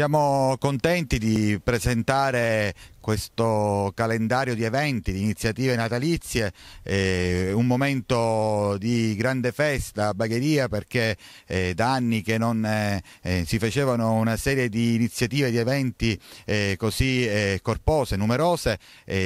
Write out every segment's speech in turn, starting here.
siamo contenti di presentare questo calendario di eventi, di iniziative natalizie, eh, un momento di grande festa a Bagheria perché eh, da anni che non eh, eh, si facevano una serie di iniziative, di eventi eh, così eh, corpose, numerose.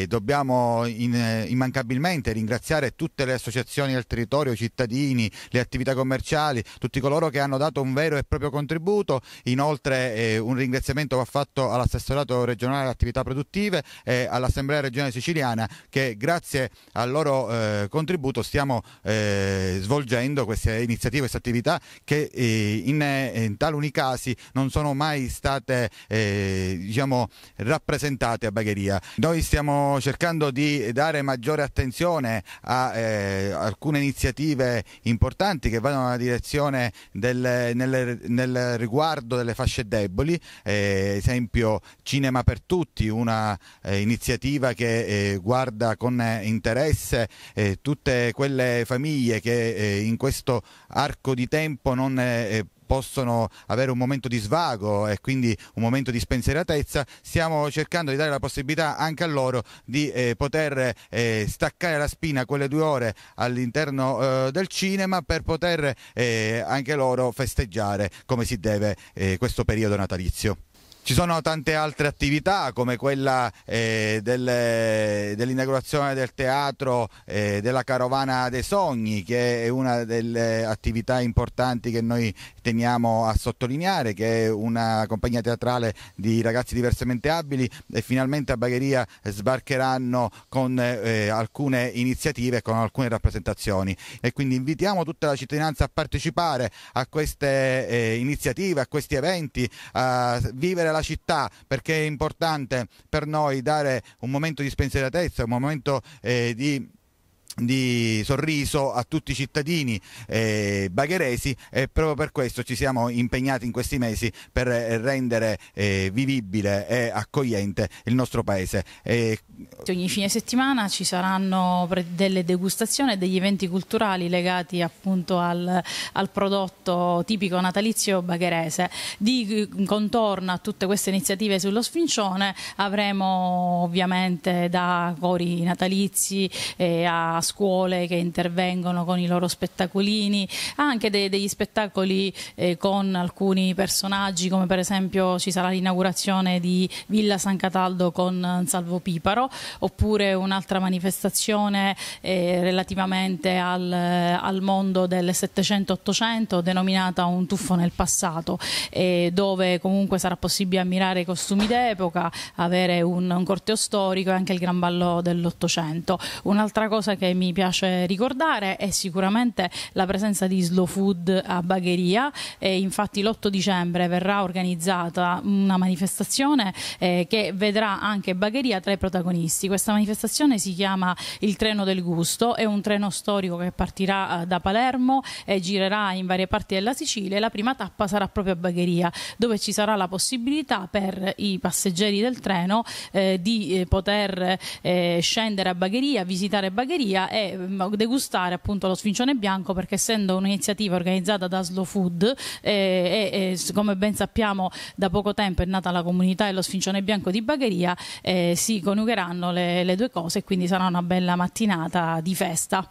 dobbiamo in, immancabilmente ringraziare tutte le associazioni del territorio, i cittadini, le attività commerciali, tutti coloro che hanno dato un vero e proprio contributo. Inoltre un ringraziamento va fatto all'assessorato regionale all'attività produttiva amministrative e all'Assemblea regionale siciliana che grazie al loro eh, contributo stiamo eh, svolgendo queste iniziative, queste attività che eh, in, in, taluni casi non sono mai state eh, diciamo, rappresentate a Bagheria. Noi stiamo cercando di dare maggiore attenzione a eh, alcune iniziative importanti che vanno nella direzione del, nel, nel, riguardo delle fasce deboli, eh, esempio Cinema per tutti, una eh, iniziativa che eh, guarda con eh, interesse eh, tutte quelle famiglie che eh, in questo arco di tempo non possono avere un momento di svago e quindi un momento di spensieratezza, stiamo cercando di dare la possibilità anche a loro di eh, poter eh, staccare la spina quelle due ore all'interno eh, del cinema per poter anche loro festeggiare come si deve questo periodo natalizio. Ci sono tante altre attività come quella eh, del, dell'inaugurazione del teatro eh, della Carovana dei Sogni che è una delle attività importanti che noi teniamo a sottolineare che è una compagnia teatrale di ragazzi diversamente abili e finalmente a Bagheria sbarcheranno con eh, alcune iniziative e con alcune rappresentazioni e quindi invitiamo tutta la cittadinanza a partecipare a queste eh, iniziative, a questi eventi, a vivere la città perché è importante per noi dare un momento di spensieratezza, un momento eh, di di sorriso a tutti i cittadini eh, bagheresi e proprio per questo ci siamo impegnati in questi mesi per eh, rendere eh, vivibile e accogliente il nostro paese. E... Ogni fine settimana ci saranno delle degustazioni e degli eventi culturali legati appunto al, al prodotto tipico natalizio bagherese. Di contorno a tutte queste iniziative sullo sfincione avremo ovviamente da cori natalizi eh, a scuole che intervengono con i loro spettacolini, anche de degli spettacoli eh, con alcuni personaggi, come per esempio ci sarà l'inaugurazione di Villa San Cataldo con eh, Salvo Piparo, oppure un'altra manifestazione eh, relativamente al, eh, al, mondo del 700-800 denominata Un tuffo nel passato, eh, dove comunque sarà possibile ammirare i costumi d'epoca, avere un, un corteo storico e anche il gran ballo dell'Ottocento. Un'altra cosa che mi piace ricordare è sicuramente la presenza di Slow Food a Bagheria. E infatti l'8 dicembre verrà organizzata una manifestazione eh, che vedrà anche Bagheria tra i protagonisti. Questa manifestazione si chiama Il treno del gusto, è un treno storico che partirà eh, da Palermo e girerà in varie parti della Sicilia. La prima tappa sarà proprio a Bagheria, dove ci sarà la possibilità per i passeggeri del treno eh, di eh, poter eh, scendere a Bagheria, visitare Bagheria Italia è mm, degustare appunto lo sfincione bianco perché essendo un'iniziativa organizzata da Slow Food eh, e, come ben sappiamo da poco tempo è nata la comunità e lo sfincione bianco di Bagheria eh, si coniugheranno le, le due cose e quindi sarà una bella mattinata di festa.